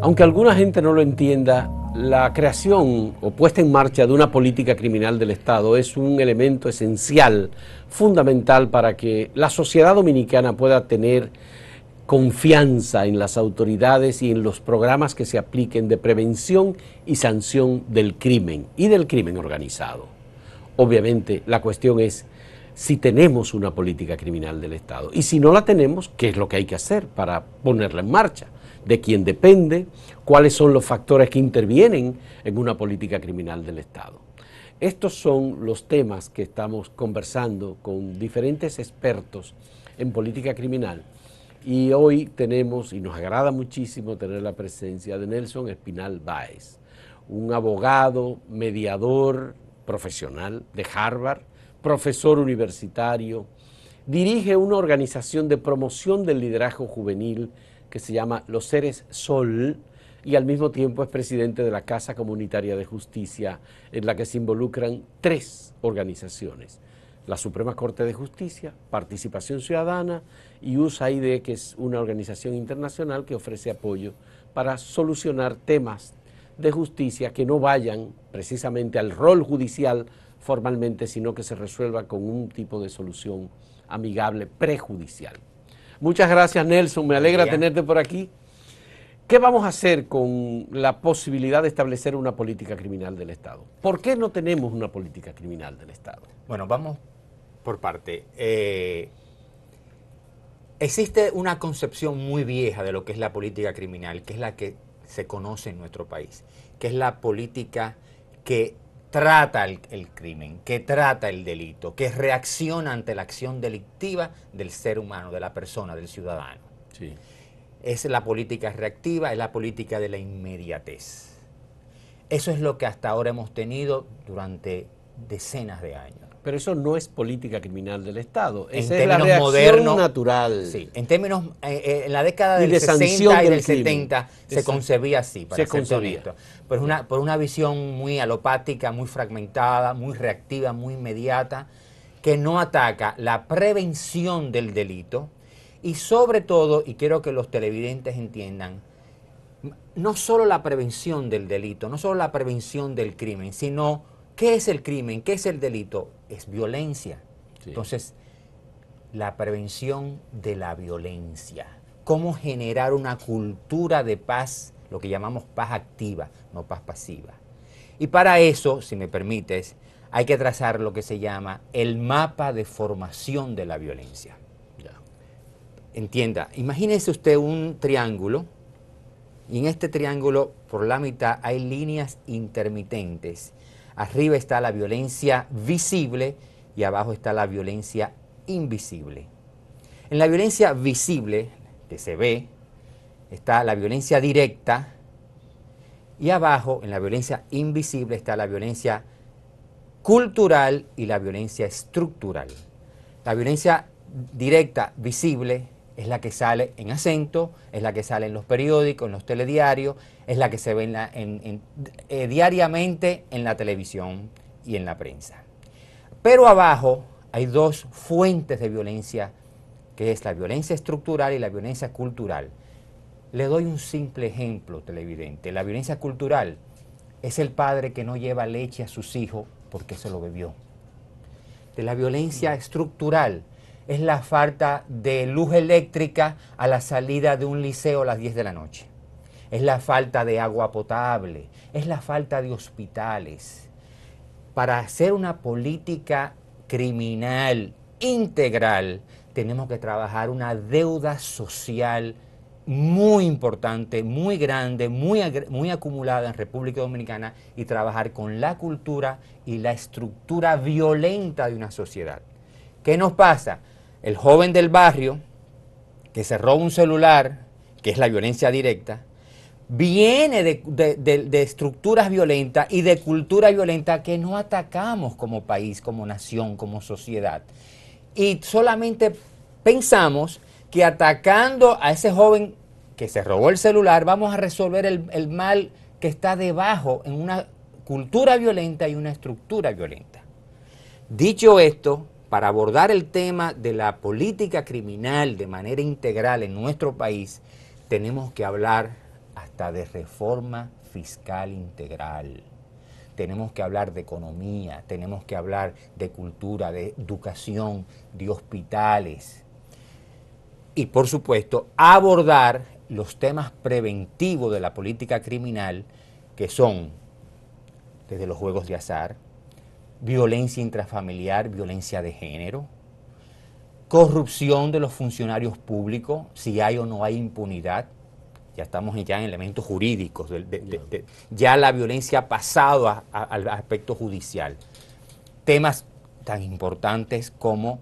Aunque alguna gente no lo entienda, la creación o puesta en marcha de una política criminal del Estado es un elemento esencial, fundamental para que la sociedad dominicana pueda tener confianza en las autoridades y en los programas que se apliquen de prevención y sanción del crimen y del crimen organizado. Obviamente la cuestión es si tenemos una política criminal del Estado y si no la tenemos, ¿qué es lo que hay que hacer para ponerla en marcha? de quién depende, cuáles son los factores que intervienen en una política criminal del Estado. Estos son los temas que estamos conversando con diferentes expertos en política criminal y hoy tenemos, y nos agrada muchísimo tener la presencia de Nelson Espinal Báez, un abogado, mediador profesional de Harvard, profesor universitario, dirige una organización de promoción del liderazgo juvenil que se llama Los Seres Sol y al mismo tiempo es presidente de la Casa Comunitaria de Justicia, en la que se involucran tres organizaciones. La Suprema Corte de Justicia, Participación Ciudadana y USAID, que es una organización internacional que ofrece apoyo para solucionar temas de justicia que no vayan precisamente al rol judicial formalmente, sino que se resuelva con un tipo de solución amigable prejudicial. Muchas gracias, Nelson. Me alegra tenerte por aquí. ¿Qué vamos a hacer con la posibilidad de establecer una política criminal del Estado? ¿Por qué no tenemos una política criminal del Estado? Bueno, vamos por parte. Eh, existe una concepción muy vieja de lo que es la política criminal, que es la que se conoce en nuestro país, que es la política que trata el, crimen, que trata el delito, que reacciona ante la acción delictiva del ser humano, de la persona, del ciudadano. Es la política reactiva, es la política de la inmediatez. Eso es lo que hasta ahora hemos tenido durante decenas de años. Pero eso no es política criminal del Estado. Esa en términos la modernos, natural. Sí, en términos, eh, eh, en la década del 60 y del, 70 se concebía así, se concebía. una, por una visión muy alopática, muy fragmentada, muy reactiva, muy inmediata, que no ataca la prevención del delito y sobre todo, y quiero que los televidentes entiendan, no solo la prevención del delito, no solo la prevención del crimen, sino ¿Qué es el crimen? ¿Qué es el delito? Es violencia. Entonces, la prevención de la violencia. Cómo generar una cultura de paz, lo que llamamos paz activa, no paz pasiva. Y para eso, si me permites, hay que trazar lo que se llama el mapa de formación de la violencia. Entienda, imagínese usted un triángulo y en este triángulo por la mitad hay líneas intermitentes Arriba está la violencia visible y abajo está la violencia invisible. En la violencia visible, que se ve, está la violencia directa y abajo, en la violencia invisible, está la violencia cultural y la violencia estructural. La violencia directa, visible, es la que sale en acento, es la que sale en los periódicos, en los telediarios, es la que se ve eh, diariamente en la televisión y en la prensa. Pero abajo hay dos fuentes de violencia, que es la violencia estructural y la violencia cultural. Le doy un simple ejemplo, televidente. La violencia cultural es el padre que no lleva leche a sus hijos porque se lo bebió. De la violencia estructural es la falta de luz eléctrica a la salida de un liceo a las 10 de la noche. Es la falta de agua potable, es la falta de hospitales. Para hacer una política criminal integral, tenemos que trabajar una deuda social muy importante, muy grande, muy, muy acumulada en República Dominicana y trabajar con la cultura y la estructura violenta de una sociedad. ¿Qué nos pasa? el joven del barrio que se roba un celular, que es la violencia directa, viene de, estructuras violentas y de cultura violenta que no atacamos como país, como nación, como sociedad. Y solamente pensamos que atacando a ese joven que se robó el celular vamos a resolver el mal que está debajo en una cultura violenta y una estructura violenta. Dicho esto, para abordar el tema de la política criminal de manera integral en nuestro país, tenemos que hablar hasta de reforma fiscal integral. Tenemos que hablar de economía, tenemos que hablar de cultura, de educación, de hospitales. Y por supuesto, abordar los temas preventivos de la política criminal, que son desde los juegos de azar, violencia intrafamiliar, violencia de género, corrupción de los funcionarios públicos, si hay o no hay impunidad. Ya estamos ya en elementos jurídicos, ya la violencia ha pasado al aspecto judicial. Temas tan importantes como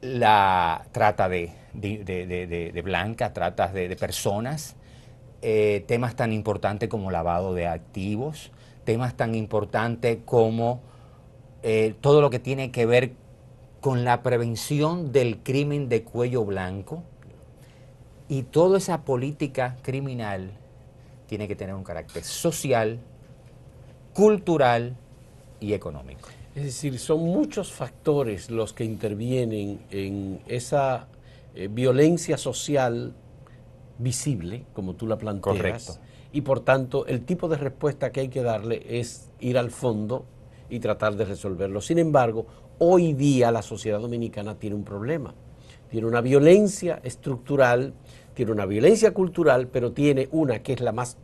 la trata de, blancas, tratas de, personas, eh, temas tan importantes como lavado de activos, temas tan importantes como eh, todo lo que tiene que ver con la prevención del crimen de cuello blanco. Y toda esa política criminal tiene que tener un carácter social, cultural y económico. Es decir, son muchos factores los que intervienen en esa eh, violencia social visible, como tú la planteas. Correcto. Y por tanto, el tipo de respuesta que hay que darle es ir al fondo y tratar de resolverlo. Sin embargo, hoy día la sociedad dominicana tiene un problema. Tiene una violencia estructural, tiene una violencia cultural, pero tiene una que es la más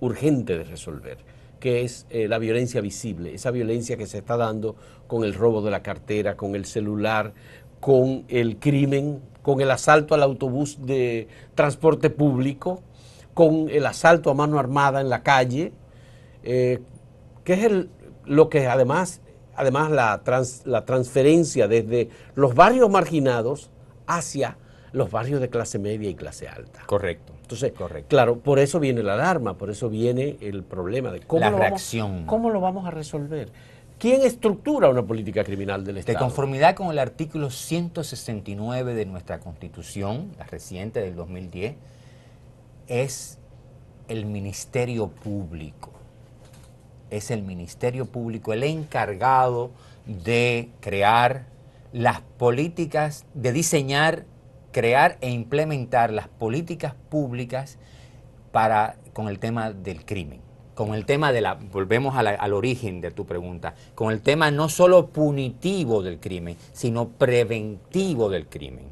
urgente de resolver, que es eh, la violencia visible, esa violencia que se está dando con el robo de la cartera, con el celular, con el crimen, con el asalto al autobús de transporte público, con el asalto a mano armada en la calle, eh, que es el, lo que además, además la, la transferencia desde los barrios marginados hacia los barrios de clase media y clase alta. Correcto. Entonces, Correcto. claro, por eso viene la alarma, por eso viene el problema de cómo, cómo lo vamos a resolver. ¿Quién estructura una política criminal del Estado? De conformidad con el artículo 169 de nuestra Constitución, la reciente del 2010, es el Ministerio Público es el Ministerio Público el encargado de crear las políticas, de diseñar, crear e implementar las políticas públicas para, con el tema del crimen. Con el tema de la, volvemos al origen de tu pregunta, con el tema no solo punitivo del crimen, sino preventivo del crimen.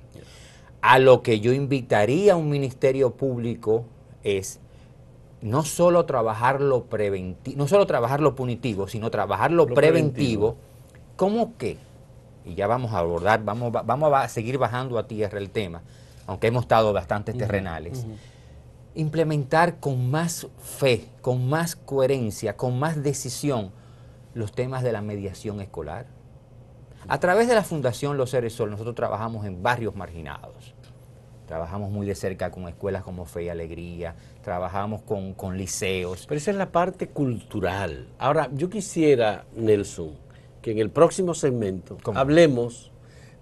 A lo que yo invitaría a un ministerio público es no solo trabajar lo preventivo, no solo trabajar lo punitivo, sino trabajar lo, preventivo, ¿cómo que? Y ya vamos a abordar, vamos, vamos a seguir bajando a tierra el tema, aunque hemos estado bastante terrenales. Implementar con más fe, con más coherencia, con más decisión los temas de la mediación escolar. A través de la Fundación Los Seres Sol, nosotros trabajamos en barrios marginados. Trabajamos muy de cerca con escuelas como Fe y Alegría, trabajamos con, liceos. Pero esa es la parte cultural. Ahora, yo quisiera, Nelson, que en el próximo segmento hablemos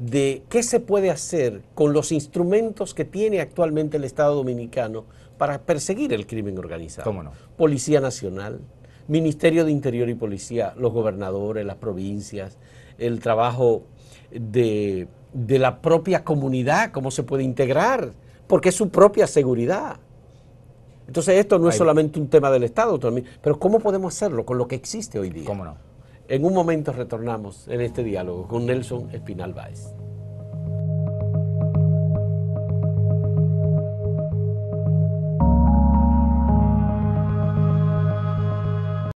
de qué se puede hacer con los instrumentos que tiene actualmente el Estado Dominicano para perseguir el crimen organizado. ¿Cómo no? Policía Nacional, Ministerio de Interior y Policía, los gobernadores, las provincias, el trabajo de de la propia comunidad, cómo se puede integrar, porque es su propia seguridad. Entonces esto no es solamente un tema del Estado, pero ¿cómo podemos hacerlo con lo que existe hoy día? En un momento retornamos en este diálogo con Nelson Espinal Báez.